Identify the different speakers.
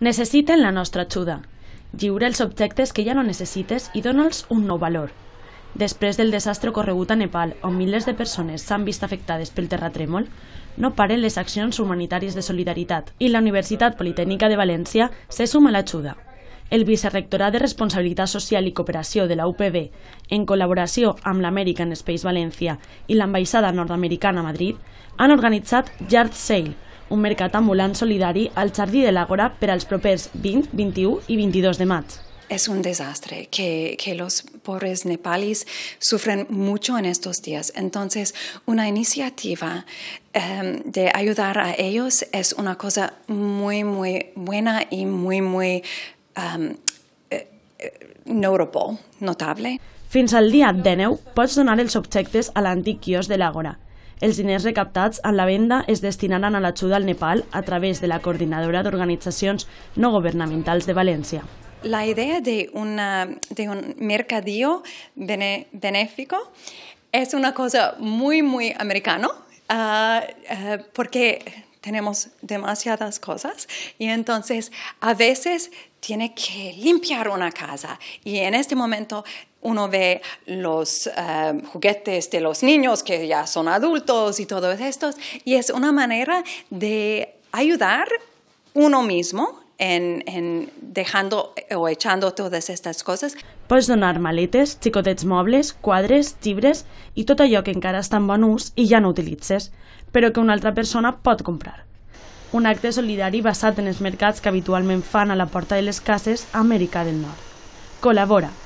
Speaker 1: Necessiten la nostra ajuda. Lliure els objectes que ja no necessites i dona'ls un nou valor. Després del desastre corregut a Nepal, on milers de persones s'han vist afectades pel terratrèmol, no paren les accions humanitàries de solidaritat i la Universitat Politècnica de València se suma a l'ajuda el Vicerrectorat de Responsabilitat Social i Cooperació de la UPB, en col·laboració amb l'American Space Valencia i l'Ambaixada nord-americana a Madrid, han organitzat Yard Sale, un mercat ambulant solidari al jardí de l'Àgora per
Speaker 2: als propers 20, 21 i 22 de maig. Es un desastre que, los pobres nepalíes sufren mucho en estos días. Entonces, una iniciativa em, de ayudar a ellos es una cosa muy, muy buena y muy, muy em, eh, eh, notable. Fins al dia 19 pots donar els objectes al l'antic quios
Speaker 1: de l'Àgora. Els diners recaptats en la venda es destinaran a l'ajuda al Nepal a través de la Coordinadora d'Organitzacions No Governamentals de València.
Speaker 2: La idea de, una, de un mercadillo bene, benéfico es una cosa muy, muy americana, uh, eh, uh, eh, porque tenemos demasiadas cosas y entonces a veces tiene que limpiar una casa y en este momento uno ve los eh, juguetes de los niños que ya son adultos y todos estos y es una manera de ayudar uno mismo en, en dejando eh, o echando todas estas coses.
Speaker 1: Pots donar maletes, xicotets mobles, quadres, llibres i tot allò que encara està en bon ús i ja no utilitzes, però que una altra persona pot comprar. Un acte solidari basat en els mercats que habitualment fan a la porta de les cases a Amèrica del Nord. Col·labora